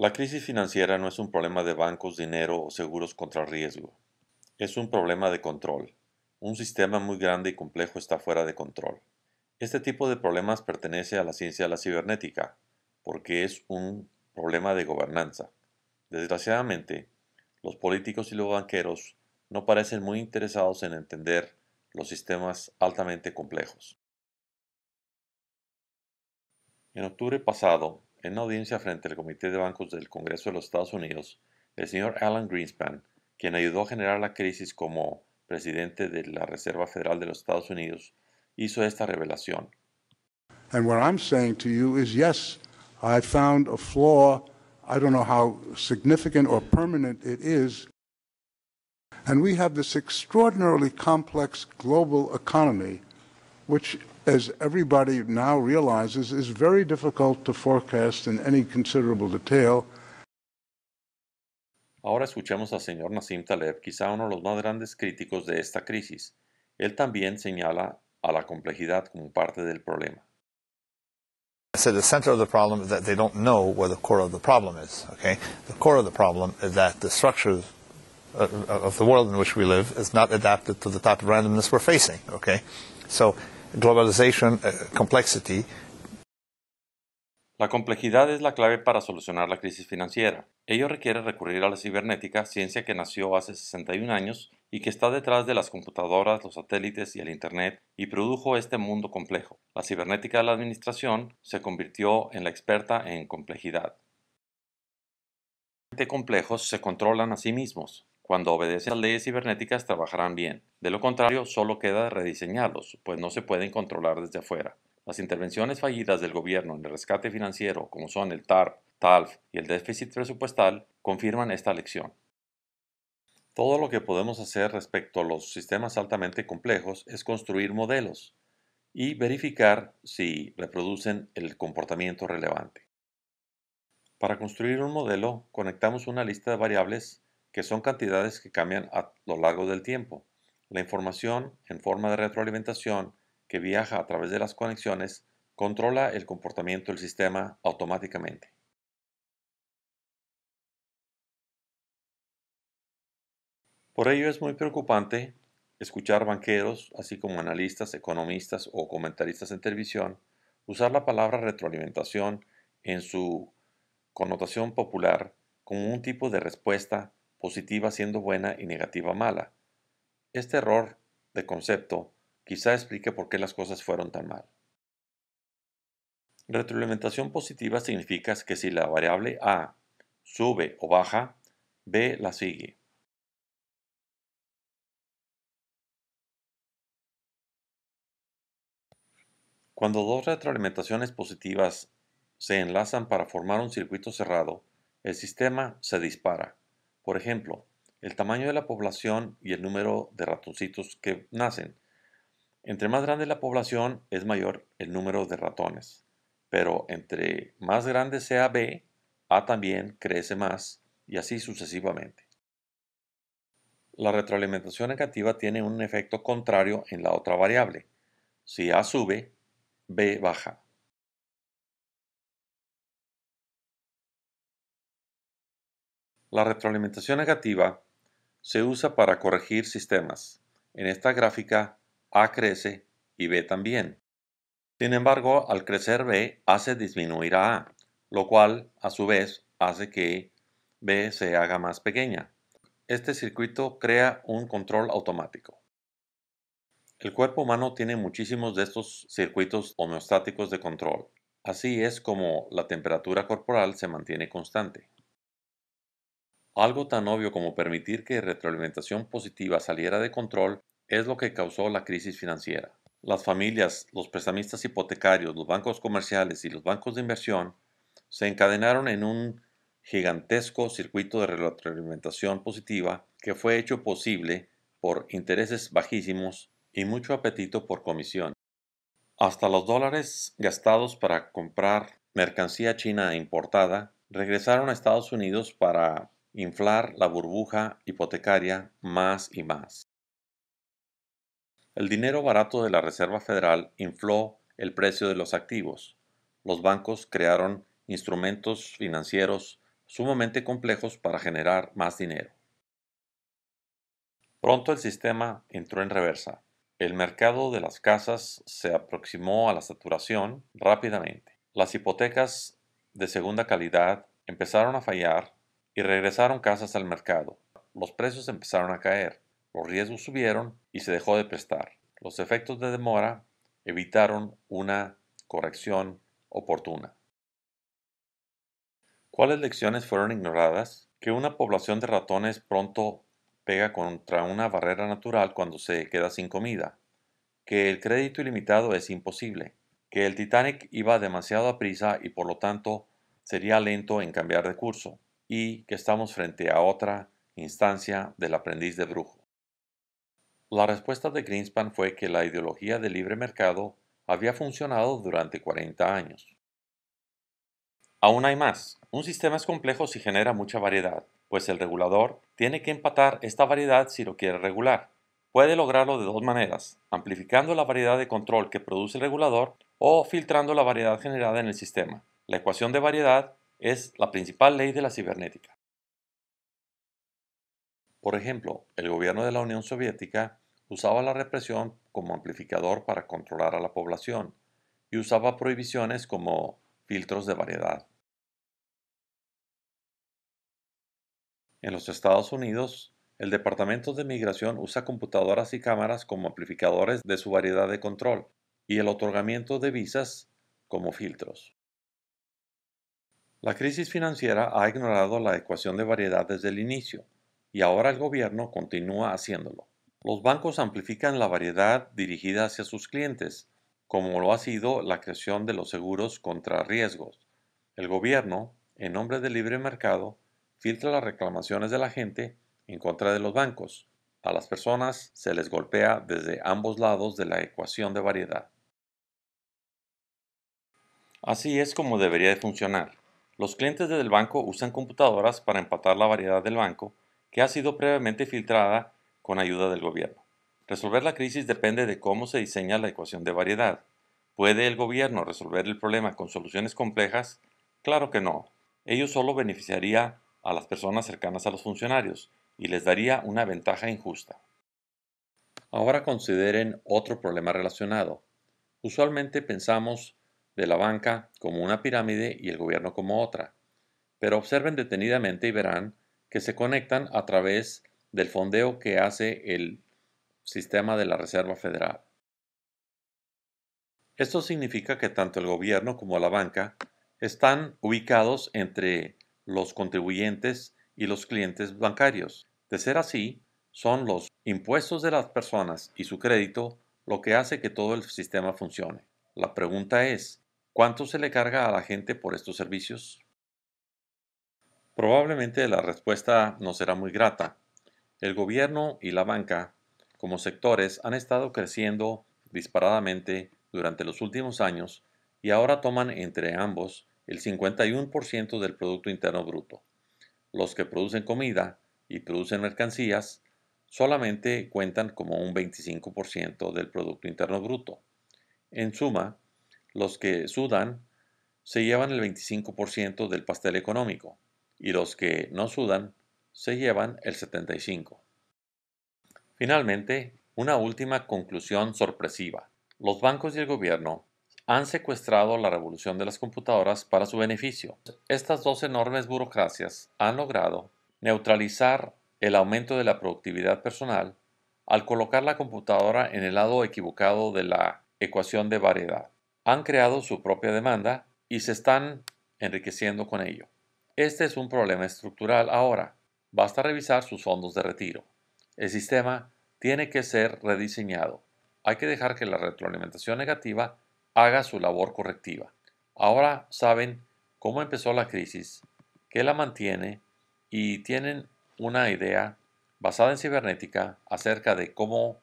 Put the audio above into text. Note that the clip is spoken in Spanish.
La crisis financiera no es un problema de bancos, dinero o seguros contra riesgo. Es un problema de control. Un sistema muy grande y complejo está fuera de control. Este tipo de problemas pertenece a la ciencia de la cibernética, porque es un problema de gobernanza. Desgraciadamente, los políticos y los banqueros no parecen muy interesados en entender los sistemas altamente complejos. En octubre pasado, en una audiencia frente al Comité de Bancos del Congreso de los Estados Unidos, el señor Alan Greenspan, quien ayudó a generar la crisis como presidente de la Reserva Federal de los Estados Unidos, hizo esta revelación. And what I'm saying to you is yes, I found a flaw. I don't know how significant or permanent it is. And we have this extraordinarily complex global economy, which as everybody now realizes, is very difficult to forecast in any considerable detail. Ahora escuchemos al señor Nassim Taleb, quizá uno de los más grandes críticos de esta crisis. Él también señala a la complejidad como parte del problema. I said the center of the problem is that they don't know where the core of the problem is. Okay, the core of the problem is that the structures of the world in which we live is not adapted to the type of randomness we're facing. Okay, so Eh, la complejidad es la clave para solucionar la crisis financiera. Ello requiere recurrir a la cibernética, ciencia que nació hace 61 años y que está detrás de las computadoras, los satélites y el Internet y produjo este mundo complejo. La cibernética de la administración se convirtió en la experta en complejidad. Este Complejos se controlan a sí mismos. Cuando obedecen las leyes cibernéticas trabajarán bien. De lo contrario, solo queda rediseñarlos, pues no se pueden controlar desde afuera. Las intervenciones fallidas del gobierno en el rescate financiero, como son el TARP, TALF y el déficit presupuestal, confirman esta lección. Todo lo que podemos hacer respecto a los sistemas altamente complejos es construir modelos y verificar si reproducen el comportamiento relevante. Para construir un modelo, conectamos una lista de variables que son cantidades que cambian a lo largo del tiempo. La información en forma de retroalimentación que viaja a través de las conexiones controla el comportamiento del sistema automáticamente. Por ello es muy preocupante escuchar banqueros, así como analistas, economistas o comentaristas en televisión, usar la palabra retroalimentación en su connotación popular como un tipo de respuesta positiva siendo buena y negativa mala. Este error de concepto quizá explique por qué las cosas fueron tan mal. Retroalimentación positiva significa que si la variable A sube o baja, B la sigue. Cuando dos retroalimentaciones positivas se enlazan para formar un circuito cerrado, el sistema se dispara. Por ejemplo, el tamaño de la población y el número de ratoncitos que nacen. Entre más grande la población es mayor el número de ratones, pero entre más grande sea B, A también crece más y así sucesivamente. La retroalimentación negativa tiene un efecto contrario en la otra variable. Si A sube, B baja. La retroalimentación negativa se usa para corregir sistemas. En esta gráfica, A crece y B también. Sin embargo, al crecer B hace disminuir a A, lo cual, a su vez, hace que B se haga más pequeña. Este circuito crea un control automático. El cuerpo humano tiene muchísimos de estos circuitos homeostáticos de control. Así es como la temperatura corporal se mantiene constante. Algo tan obvio como permitir que retroalimentación positiva saliera de control es lo que causó la crisis financiera. Las familias, los prestamistas hipotecarios, los bancos comerciales y los bancos de inversión se encadenaron en un gigantesco circuito de retroalimentación positiva que fue hecho posible por intereses bajísimos y mucho apetito por comisión. Hasta los dólares gastados para comprar mercancía china e importada regresaron a Estados Unidos para inflar la burbuja hipotecaria más y más. El dinero barato de la Reserva Federal infló el precio de los activos. Los bancos crearon instrumentos financieros sumamente complejos para generar más dinero. Pronto el sistema entró en reversa. El mercado de las casas se aproximó a la saturación rápidamente. Las hipotecas de segunda calidad empezaron a fallar y regresaron casas al mercado. Los precios empezaron a caer, los riesgos subieron y se dejó de prestar. Los efectos de demora evitaron una corrección oportuna. ¿Cuáles lecciones fueron ignoradas? Que una población de ratones pronto pega contra una barrera natural cuando se queda sin comida. Que el crédito ilimitado es imposible. Que el Titanic iba demasiado a prisa y por lo tanto sería lento en cambiar de curso y que estamos frente a otra instancia del aprendiz de brujo. La respuesta de Greenspan fue que la ideología del libre mercado había funcionado durante 40 años. Aún hay más. Un sistema es complejo si genera mucha variedad, pues el regulador tiene que empatar esta variedad si lo quiere regular. Puede lograrlo de dos maneras, amplificando la variedad de control que produce el regulador o filtrando la variedad generada en el sistema. La ecuación de variedad es la principal ley de la cibernética. Por ejemplo, el gobierno de la Unión Soviética usaba la represión como amplificador para controlar a la población y usaba prohibiciones como filtros de variedad. En los Estados Unidos, el Departamento de Migración usa computadoras y cámaras como amplificadores de su variedad de control y el otorgamiento de visas como filtros. La crisis financiera ha ignorado la ecuación de variedad desde el inicio, y ahora el gobierno continúa haciéndolo. Los bancos amplifican la variedad dirigida hacia sus clientes, como lo ha sido la creación de los seguros contra riesgos. El gobierno, en nombre del libre mercado, filtra las reclamaciones de la gente en contra de los bancos. A las personas se les golpea desde ambos lados de la ecuación de variedad. Así es como debería de funcionar. Los clientes del banco usan computadoras para empatar la variedad del banco que ha sido previamente filtrada con ayuda del gobierno. Resolver la crisis depende de cómo se diseña la ecuación de variedad. ¿Puede el gobierno resolver el problema con soluciones complejas? Claro que no. Ello solo beneficiaría a las personas cercanas a los funcionarios y les daría una ventaja injusta. Ahora consideren otro problema relacionado. Usualmente pensamos de la banca como una pirámide y el gobierno como otra. Pero observen detenidamente y verán que se conectan a través del fondeo que hace el sistema de la Reserva Federal. Esto significa que tanto el gobierno como la banca están ubicados entre los contribuyentes y los clientes bancarios. De ser así, son los impuestos de las personas y su crédito lo que hace que todo el sistema funcione. La pregunta es, ¿Cuánto se le carga a la gente por estos servicios? Probablemente la respuesta no será muy grata. El gobierno y la banca, como sectores, han estado creciendo disparadamente durante los últimos años y ahora toman entre ambos el 51% del Producto Interno Bruto. Los que producen comida y producen mercancías solamente cuentan como un 25% del Producto Interno Bruto. En suma, los que sudan se llevan el 25% del pastel económico y los que no sudan se llevan el 75%. Finalmente, una última conclusión sorpresiva. Los bancos y el gobierno han secuestrado la revolución de las computadoras para su beneficio. Estas dos enormes burocracias han logrado neutralizar el aumento de la productividad personal al colocar la computadora en el lado equivocado de la ecuación de variedad han creado su propia demanda y se están enriqueciendo con ello. Este es un problema estructural ahora. Basta revisar sus fondos de retiro. El sistema tiene que ser rediseñado. Hay que dejar que la retroalimentación negativa haga su labor correctiva. Ahora saben cómo empezó la crisis, qué la mantiene y tienen una idea basada en cibernética acerca de cómo